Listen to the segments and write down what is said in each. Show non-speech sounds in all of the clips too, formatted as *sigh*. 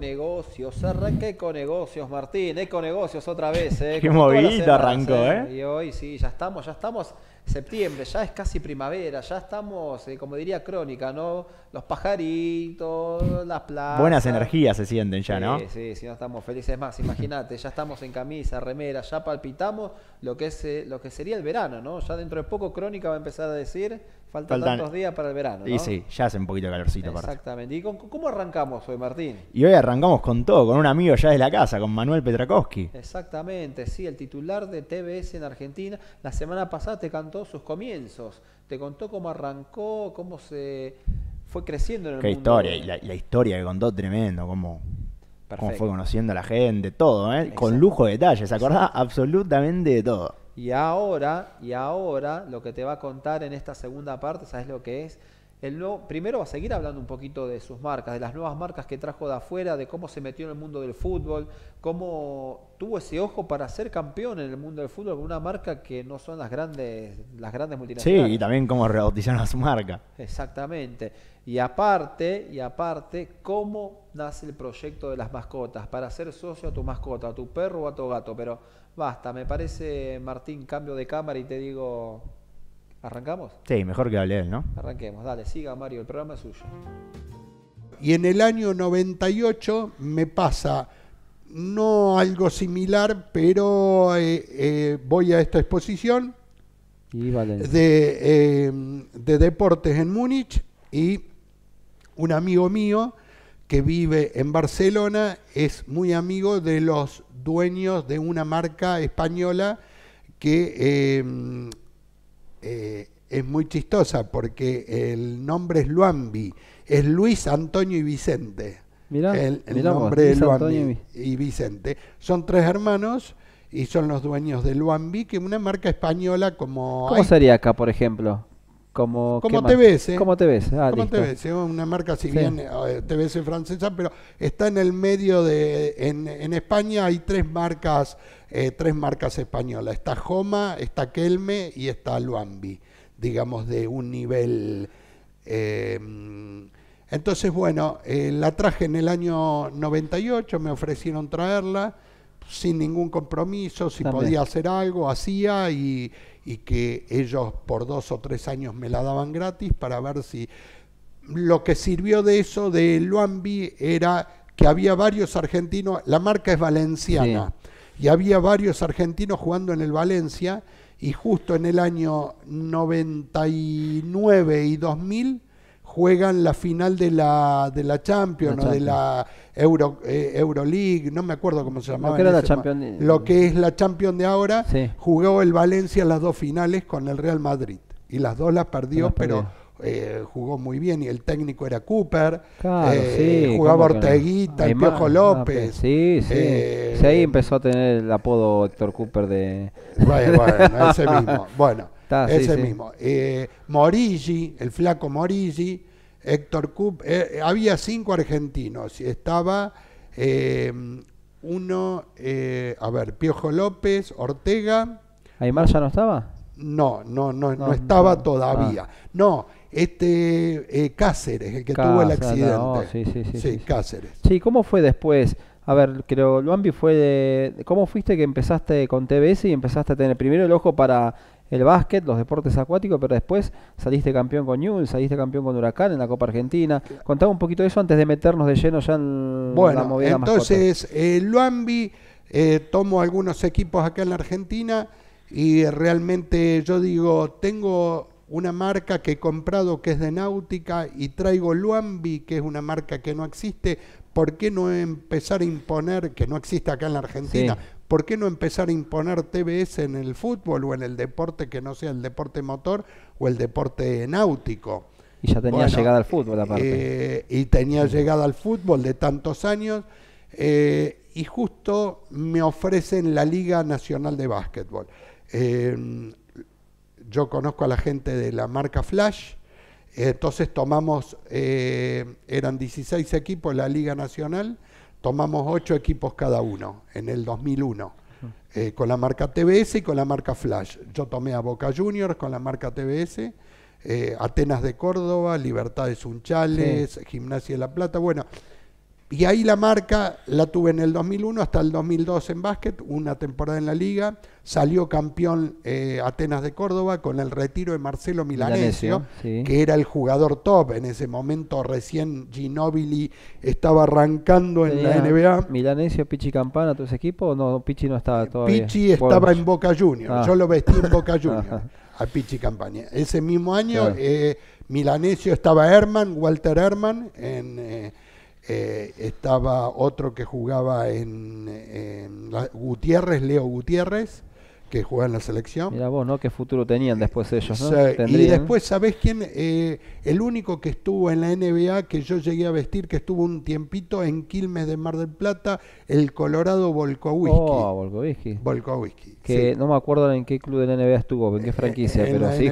negocios, arranque con negocios Martín. negocios otra vez. ¿eh? Qué movidito arrancó, eh. ¿eh? Y hoy sí, ya estamos, ya estamos septiembre, ya es casi primavera, ya estamos, eh, como diría Crónica, ¿no? Los pajaritos, las plazas. Buenas energías se sienten ya, ¿no? Sí, sí, sí, no estamos felices más, imagínate, ya estamos en camisa, remera, ya palpitamos lo que, es, eh, lo que sería el verano, ¿no? Ya dentro de poco Crónica va a empezar a decir Faltan, dos días para el verano. ¿no? Y sí, ya hace un poquito de calorcito. Exactamente. ¿Y cómo arrancamos hoy, Martín? Y hoy arrancamos con todo, con un amigo ya de la casa, con Manuel Petrakowski. Exactamente, sí, el titular de TBS en Argentina. La semana pasada te cantó sus comienzos, te contó cómo arrancó, cómo se fue creciendo en el Qué historia, la, historia que contó tremendo, cómo, cómo fue conociendo a la gente, todo, ¿eh? con lujo de detalles, se acordaba absolutamente de todo. Y ahora, y ahora lo que te va a contar en esta segunda parte, ¿sabes lo que es? El primero va a seguir hablando un poquito de sus marcas, de las nuevas marcas que trajo de afuera, de cómo se metió en el mundo del fútbol, cómo tuvo ese ojo para ser campeón en el mundo del fútbol con una marca que no son las grandes, las grandes multinacionales. Sí, y también cómo rebautizaron a su marca. Exactamente. Y aparte, y aparte, cómo nace el proyecto de las mascotas, para ser socio a tu mascota, a tu perro o a tu gato. Pero basta, me parece, Martín, cambio de cámara y te digo ¿Arrancamos? Sí, mejor que hable él, ¿no? Arranquemos, dale, siga Mario, el programa es suyo. Y en el año 98 me pasa, no algo similar, pero eh, eh, voy a esta exposición de, em, de deportes en Múnich y un amigo mío que vive en Barcelona es muy amigo de los dueños de una marca española que em, eh, es muy chistosa porque el nombre es Luambi, es Luis Antonio y Vicente. Mirá, el, nombre Luambi y Vicente. Son tres hermanos y son los dueños de Luambi, que es una marca española como... ¿Cómo sería acá, por ejemplo? como como TBS. ¿eh? Como TBS, ah, ¿eh? una marca si bien eh, TBS francesa, pero está en el medio de en, España hay tres marcas tres marcas españolas, está Joma, está Kelme y está Luambi, digamos de un nivel em, entonces, bueno, la traje en el año 98, me ofrecieron traerla sin ningún compromiso, si podía hacer algo, hacía y, y que ellos por dos o tres años me la daban gratis para ver si lo que sirvió de eso de Luambi era que había varios argentinos, la marca es valenciana, y había varios argentinos jugando en el Valencia y justo en el año 99 y 2000 juegan la final de la, de la Champions, o de la Euro, League, eh, Euroleague, no me acuerdo cómo se llamaba. Lo que, es la Champions de ahora, jugó el Valencia las dos finales con el Real Madrid. Y las dos las perdió, pero eh, jugó muy bien y el técnico era Cooper, eh, jugaba Orteguita, el Piojo López. Sí, sí. sí. ahí empezó a tener el apodo Héctor Cooper de... bueno, *laughs* ese mismo. Bueno. Ese mismo. Eh, Morigi, el flaco Morigi, Héctor Cup, eh, eh, había cinco argentinos. y Estaba uno, a ver, Piojo López, Ortega. ¿Aymar ya no estaba? No, no, no, no, estaba todavía. Ah. No, este Cáceres, el que tuvo el accidente. sí, sí, sí, sí, Cáceres. Sí, ¿cómo fue después? A ver, creo, Luambi fue de... ¿Cómo fuiste que empezaste con TBS y empezaste a tener primero el ojo para el básquet, los deportes acuáticos, pero después saliste campeón con Newell, saliste campeón con Huracán en la Copa Argentina. Contaba un poquito de eso antes de meternos de lleno ya en la movida entonces, eh, Luambi eh, tomo algunos equipos acá en la Argentina y realmente yo digo, tengo una marca que he comprado que es de náutica y traigo Luambi, que es una marca que no existe, ¿por qué no empezar a imponer que no existe acá en la Argentina? ¿Por qué no empezar a imponer TBS en el fútbol o en el deporte que no sea el deporte motor o el deporte náutico? Y ya tenía llegada al fútbol aparte. Eh, y tenía llegada al fútbol de tantos años. Eh, y justo me ofrecen la Liga Nacional de Básquetbol. Em, yo conozco a la gente de la marca Flash, entonces tomamos, eh, eran 16 equipos la Liga Nacional, tomamos ocho equipos cada uno en el 2001. Eh, con la marca TBS y con la marca Flash. Yo tomé a Boca Juniors con la marca TBS, eh, Atenas de Córdoba, Libertades de Sunchales, Gimnasia de La Plata. Bueno, y ahí la marca la tuve en el 2001 hasta el 2002 en básquet, una temporada en la liga. Salió campeón eh, Atenas de Córdoba con el retiro de Marcelo Milanesio, que era el jugador top. En ese momento recién Ginobili estaba arrancando en la ah, NBA. ¿Milanesio, Pichi Campana, todo ese equipo? no, Pichi no estaba eh, todavía? Pichi estaba en Boca Junior, ah. Yo lo vestí en Boca *laughs* Juniors, a Pichi Campana. Ese mismo año, eh, Milanesio estaba Herman, Walter Herman, en... Eh, estaba otro que jugaba en, Gutiérrez, Leo Gutiérrez, que jugaban en la selección. Mira vos, ¿no? ¿Qué futuro tenían eh, después ellos? ¿no? Y después, ¿sabés quién? Eh, el único que estuvo en la NBA que yo llegué a vestir, que estuvo un tiempito en Quilmes de Mar del Plata, el Colorado Volkovski. Oh, Volkovski. Volkovski. Que no me acuerdo en qué club de la NBA estuvo, en qué eh, franquicia, pero sí.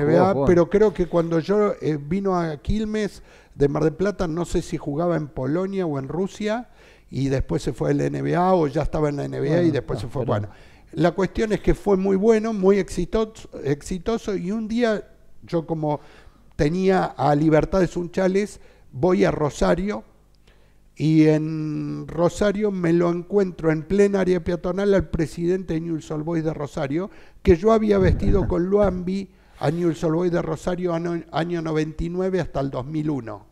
Pero creo que cuando yo vino a Quilmes de Mar del Plata, no sé si jugaba en Polonia o en Rusia y después se fue la NBA o ya estaba en la NBA y después se fue. Bueno, la cuestión es que fue muy bueno, muy exitoso, y un día yo como tenía a Libertad de Sunchales, voy a Rosario y en Rosario me lo encuentro en plena área peatonal al presidente de Olboy de Rosario, que yo había vestido con Luambi a News de Rosario año, 99 hasta el 2001.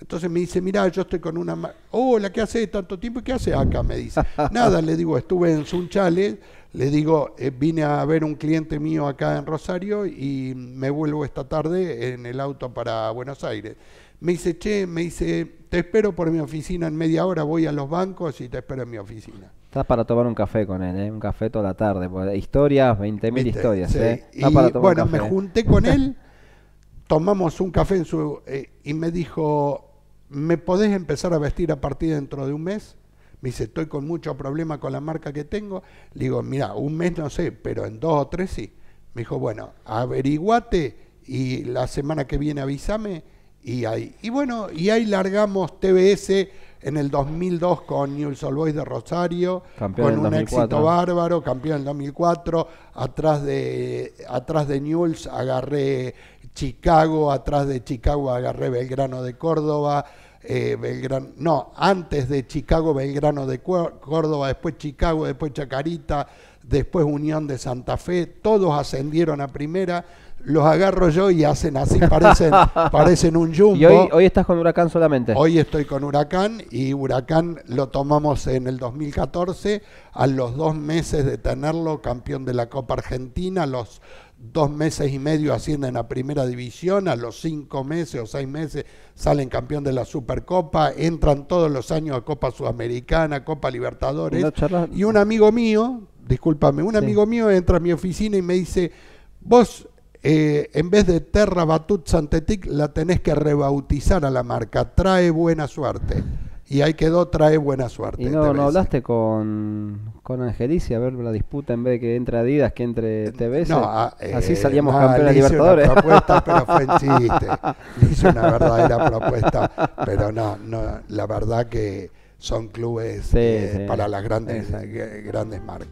Entonces me dice, mira yo estoy con una... Oh, la ¿qué hace tanto tiempo? ¿Qué hace acá? Me dice. *laughs* Nada, le digo, estuve en Sunchales le digo, eh, vine a ver un cliente mío acá en Rosario y me vuelvo esta tarde en el auto para Buenos Aires. Me dice, che, me dice, te espero por mi oficina en media hora, voy a los bancos y te espero en mi oficina. Estás para tomar un café con él, ¿eh? un café toda la tarde. Historias, 20.000 historias. ¿eh? bueno, me junté con él, *laughs* tomamos un café en su, eh, y me dijo, ¿me podés empezar a vestir a partir dentro de un mes? Me dice, estoy con mucho problema con la marca que tengo. Le digo, mira, un mes no sé, pero en dos o tres sí. Me dijo, bueno, averiguate y la semana que viene avísame. Y ahí, y bueno, y ahí largamos TBS en el 2002 con News All Boys de Rosario, con un éxito bárbaro, campeón en 2004, atrás de, atrás de News agarré Chicago, atrás de Chicago agarré Belgrano de Córdoba, eh, Belgrano, no, antes de Chicago, Belgrano de Córdoba, después Chicago, después Chacarita, después Unión de Santa Fe, todos ascendieron a primera, los agarro yo y hacen así, parecen, *laughs* parecen un jumbo. ¿Y hoy, hoy, estás con Huracán solamente? Hoy estoy con Huracán y Huracán lo tomamos en el 2014, a los dos meses de tenerlo campeón de la Copa Argentina, los dos meses y medio ascienden a primera división, a los cinco meses o seis meses salen campeón de la Supercopa, entran todos los años a Copa Sudamericana, Copa Libertadores. y un amigo mío, discúlpame, un amigo mío entra a mi oficina y me dice, vos eh, en vez de Terra Batut Santetic la tenés que rebautizar a la marca, trae buena suerte y ahí quedó, trae buena suerte. ¿Y no, hablaste con, con Angelici a ver la disputa en vez de que entre Adidas, que entre eh, TBS? Ah, eh, Así salíamos Libertadores. Una propuesta, pero fue *laughs* chiste. una verdadera propuesta, pero no, no, la verdad que son clubes eh, para las grandes, grandes marcas.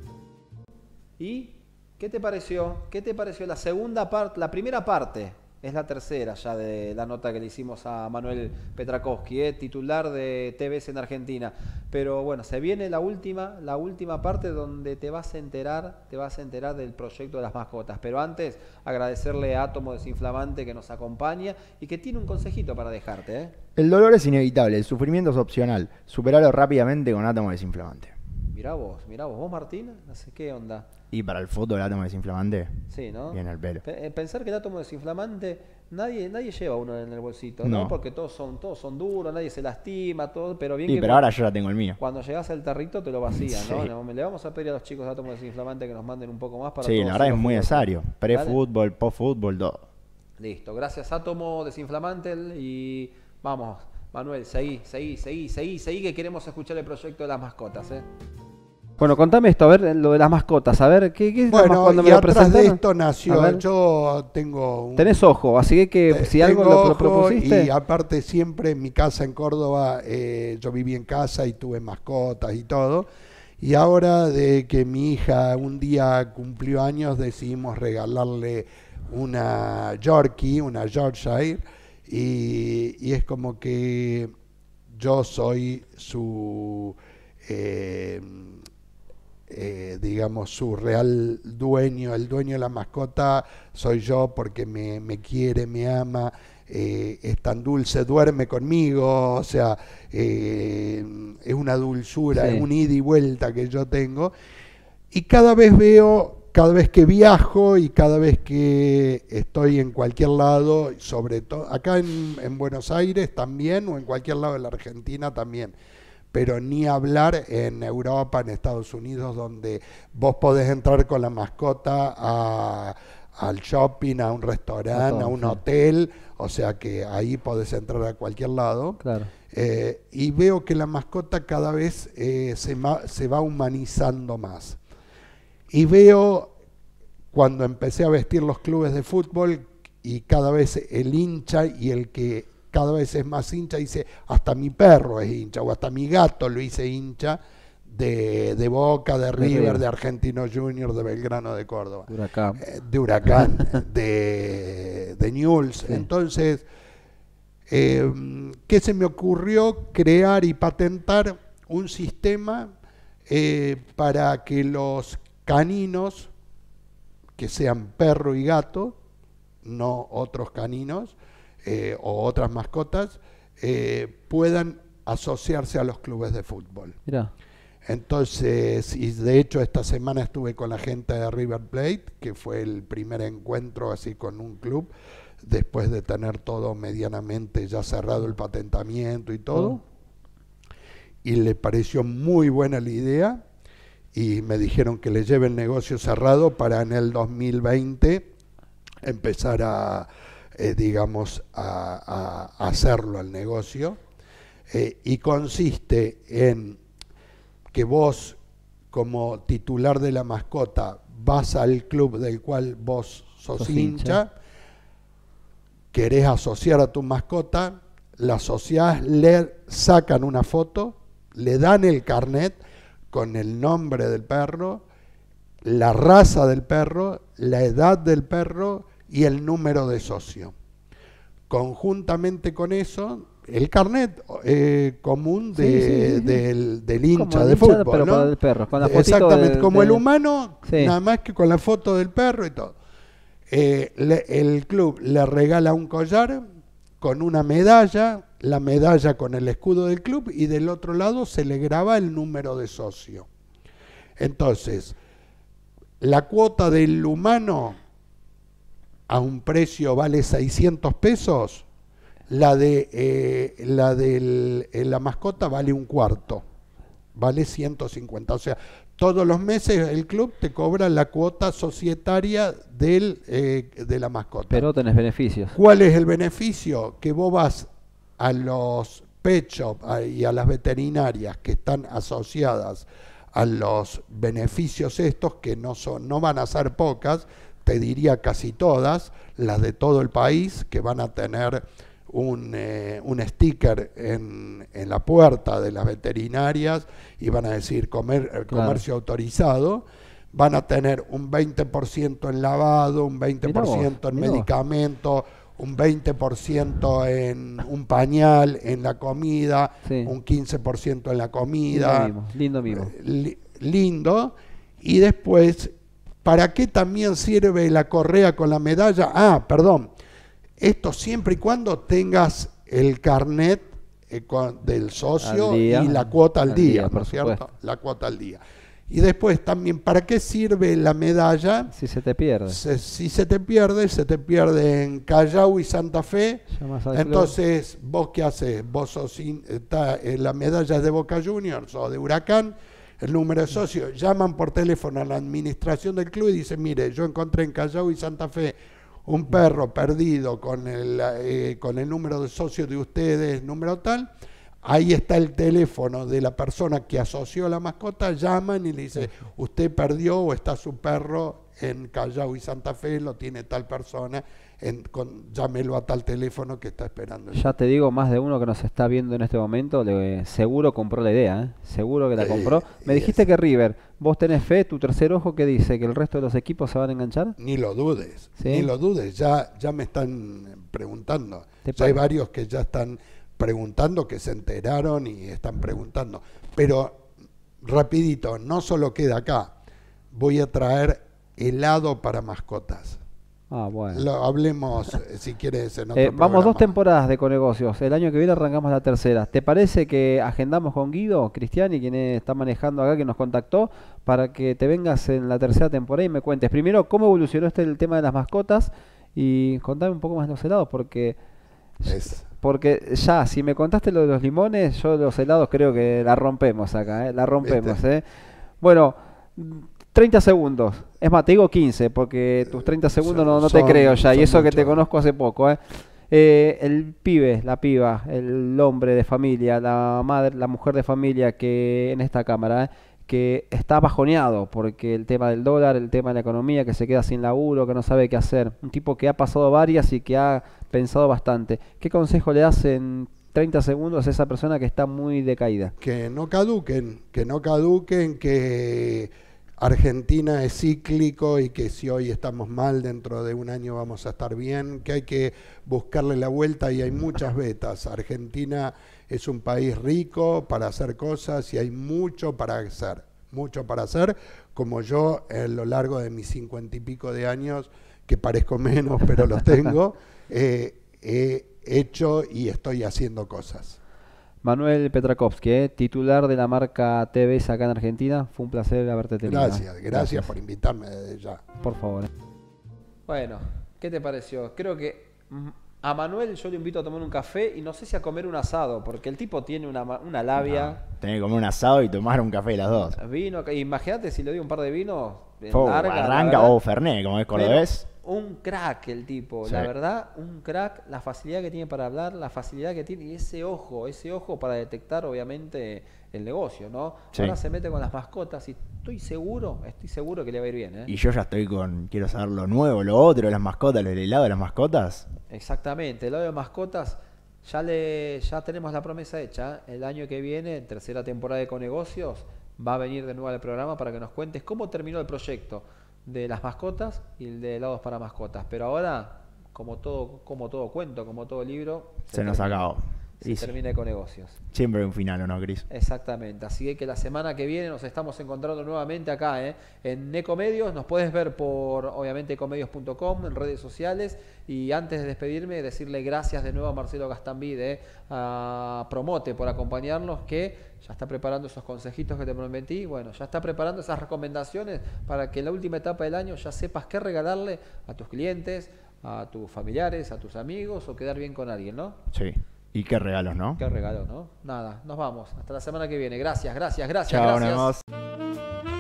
¿Y qué te pareció? ¿Qué te pareció la segunda parte, la primera parte? Es la tercera ya de la nota que le hicimos a Manuel Petrakowski, eh, titular de TVS en Argentina. Pero bueno, se viene la última, la última parte donde te vas a enterar, te vas a enterar del proyecto de las mascotas. Pero antes, agradecerle a Átomo Desinflamante que nos acompaña y que tiene un consejito para dejarte. Eh. El dolor es inevitable, el sufrimiento es opcional. Superalo rápidamente con Átomo Desinflamante. Mira vos, mira vos, vos Martín, no sé qué onda. Y para el fútbol, el átomo desinflamante. Sí, ¿no? Bien el pelo. Eh, pensar que el átomo desinflamante, nadie, nadie lleva uno en el bolsito, ¿no? Porque todos son, todos son duros, nadie se lastima, todo, pero bien. Sí, pero ahora yo ya tengo el mío. Cuando llegas al tarrito te lo vacían, ¿no? Le vamos a pedir a los chicos de átomo desinflamante que nos manden un poco más para Sí, la verdad es muy necesario. Pre-fútbol, post-fútbol, todo. Listo, gracias átomo desinflamante y vamos. Manuel, seguí, seguí, seguí, seguí, seguí que queremos escuchar el proyecto de las mascotas, ¿eh? Bueno, contame esto, a ver, lo de las mascotas, a ver, ¿qué, es bueno, cuando me de esto nació, yo tengo... Un, Tenés ojo, así que si algo lo, propusiste... y aparte siempre en mi casa en Córdoba, eh, yo viví en casa y tuve mascotas y todo, y ahora de que mi hija un día cumplió años, decidimos regalarle una Yorkie, una Yorkshire, y, y es como que yo soy su... Eh, eh, digamos, su real dueño, el dueño de la mascota soy yo porque me, me quiere, me ama, eh, es tan dulce, duerme conmigo, o sea, eh, es una dulzura, es un ida y vuelta que yo tengo. Y cada vez veo, cada vez que viajo y cada vez que estoy en cualquier lado, sobre todo acá en, en Buenos Aires también o en cualquier lado de la Argentina también pero ni hablar en Europa, en Estados Unidos, donde vos podés entrar con la mascota al shopping, a un restaurante, a, un hotel, o sea que ahí podés entrar a cualquier lado. Eh, y veo que la mascota cada vez eh, se va humanizando más. Y veo cuando empecé a vestir los clubes de fútbol y cada vez el hincha y el que cada vez es más hincha, dice, hasta mi perro es hincha, o hasta mi gato lo hice hincha de, Boca, de River, de Argentino Junior, de Belgrano, de Córdoba. De Huracán. Eh, de Huracán, *laughs* de, Newell's. Entonces, em, ¿qué se me ocurrió? Crear y patentar un sistema eh, para que los caninos, que sean perro y gato, no otros caninos, eh, o otras mascotas eh, puedan asociarse a los clubes de fútbol. Entonces, y de hecho esta semana estuve con la gente de River Plate, que fue el primer encuentro así con un club, después de tener todo medianamente ya cerrado el patentamiento y todo. ¿Todo? Y le pareció muy buena la idea y me dijeron que le lleve el negocio cerrado para en el 2020 empezar a, eh, digamos, a, hacerlo al negocio. Eh, y consiste en que vos, como titular de la mascota, vas al club del cual vos sos, hincha, hincha, querés asociar a tu mascota, la asociás, le sacan una foto, le dan el carnet con el nombre del perro, la raza del perro, la edad del perro, y el número de socio. Conjuntamente con eso, el carnet común Del, hincha de fútbol. perro, Exactamente, como el humano, nada más que con la foto del perro y todo. Eh, el club le regala un collar con una medalla, la medalla con el escudo del club y del otro lado se le graba el número de socio. Entonces, la cuota del humano a un precio vale 600 pesos, la de eh, la del, eh, la mascota vale un cuarto, vale 150. O sea, todos los meses el club te cobra la cuota societaria del, eh, de la mascota. Pero tenés beneficios. ¿Cuál es el beneficio? Que vos vas a los pechos y a las veterinarias que están asociadas a los beneficios estos, que no, son, no van a ser pocas, te diría casi todas, las de todo el país, que van a tener un, eh, sticker en, la puerta de las veterinarias y van a decir comer, eh, comercio autorizado, van a tener un 20% en lavado, un 20% en medicamento, un 20% en un pañal, en la comida, un 15% en la comida. Lindo Lindo, eh, lindo. Y después ¿Para qué también sirve la correa con la medalla? Ah, perdón. Esto siempre y cuando tengas el carnet eh, del socio y la cuota al, día, cierto? La cuota al día. Y después también, ¿para qué sirve la medalla? Si se te pierde. si se te pierde, se te pierde en Callao y Santa Fe. Entonces, ¿vos qué haces? ¿Vos sos eh, la medalla es de Boca Juniors o de Huracán? el número de socio llaman por teléfono a la administración del club y dicen, mire, yo encontré en Callao y Santa Fe un perro perdido con el, eh, con el número de socio de ustedes, número tal, ahí está el teléfono de la persona que asoció a la mascota, llaman y le dice, usted perdió o está su perro en Callao y Santa Fe, lo tiene tal persona con, llámelo a tal teléfono que está esperando. Ya te digo, más de uno que nos está viendo en este momento, seguro compró la idea, ¿eh? seguro que la compró. Me dijiste que River, vos tenés fe, tu tercer ojo que dice que el resto de los equipos se van a enganchar. Ni lo dudes, ni lo dudes, ya, ya me están preguntando. Ya hay varios que ya están preguntando, que se enteraron y están preguntando. Pero rapidito, no solo queda acá, voy a traer helado para mascotas. Ah, bueno. Lo, hablemos, eh, si quieres, eh, Vamos dos temporadas de Conegocios. El año que viene arrancamos la tercera. ¿Te parece que agendamos con Guido, y quien está manejando acá, que nos contactó, para que te vengas en la tercera temporada y me cuentes primero cómo evolucionó este el tema de las mascotas y contame un poco más de los helados, porque... Porque ya, si me contaste lo de los limones, yo los helados creo que la rompemos acá, ¿eh? la rompemos. Este. ¿eh? Bueno, 30 segundos. Es más, te digo 15, porque tus 30 segundos no, te creo ya. Y eso que te conozco hace poco. ¿eh? ¿eh? el pibe, la piba, el hombre de familia, la madre, la mujer de familia que en esta cámara, ¿eh? que está bajoneado porque el tema del dólar, el tema de la economía, que se queda sin laburo, que no sabe qué hacer. Un tipo que ha pasado varias y que ha pensado bastante. ¿Qué consejo le das en 30 segundos a esa persona que está muy decaída? Que no caduquen, que no caduquen, que Argentina es cíclico y que si hoy estamos mal, dentro de un año vamos a estar bien, que hay que buscarle la vuelta y hay muchas vetas. Argentina es un país rico para hacer cosas y hay mucho para hacer, mucho para hacer, como yo a lo largo de mis cincuenta y pico de años, que parezco menos, pero los tengo, *laughs* eh, he hecho y estoy haciendo cosas. Manuel Petrakovsky, eh, titular de la marca TVS acá en Argentina, fue un placer haberte tenido. Gracias, gracias, por invitarme desde ya. Por favor. Eh. Bueno, ¿qué te pareció? Creo que mm, a Manuel yo le invito a tomar un café y no sé si a comer un asado, porque el tipo tiene una, una labia. tiene que comer un asado y tomar un café las dos. Vino, imagínate si le doy un par de vinos. Eh, arranca o oh, Fernet, como es cordobés un crack el tipo, la verdad, un crack, la facilidad que tiene para hablar, la facilidad que tiene y ese ojo, ese ojo para detectar obviamente el negocio, ¿no? Ahora se mete con las mascotas y estoy seguro, estoy seguro que le va a ir bien, ¿eh? Y yo ya estoy con, quiero saber lo nuevo, lo otro, las mascotas, el helado de las mascotas. Exactamente, el helado de mascotas, ya, le, ya tenemos la promesa hecha, ¿eh? el año que viene, tercera temporada de Conegocios, va a venir de nuevo al programa para que nos cuentes cómo terminó el proyecto de las mascotas y el de helados para mascotas. Pero ahora, como todo, como todo cuento, como todo libro, se, nos ha acabado y termine con negocios Siempre hay un final, ¿o no, Gris? Exactamente. Así que la semana que viene nos estamos encontrando nuevamente acá ¿eh? en Ecomedios. Nos puedes ver por, obviamente, ecomedios.com, en redes sociales. Y antes de despedirme, decirle gracias de nuevo a Marcelo Gastambide, ¿eh? a Promote por acompañarnos, que ya está preparando esos consejitos que te prometí. Bueno, ya está preparando esas recomendaciones para que en la última etapa del año ya sepas qué regalarle a tus clientes, a tus familiares, a tus amigos o quedar bien con alguien, ¿no? Sí. Y qué regalos, ¿no? Qué regalos, ¿no? Nada, nos vamos. Hasta la semana que viene. Gracias, gracias, gracias. Nos vemos.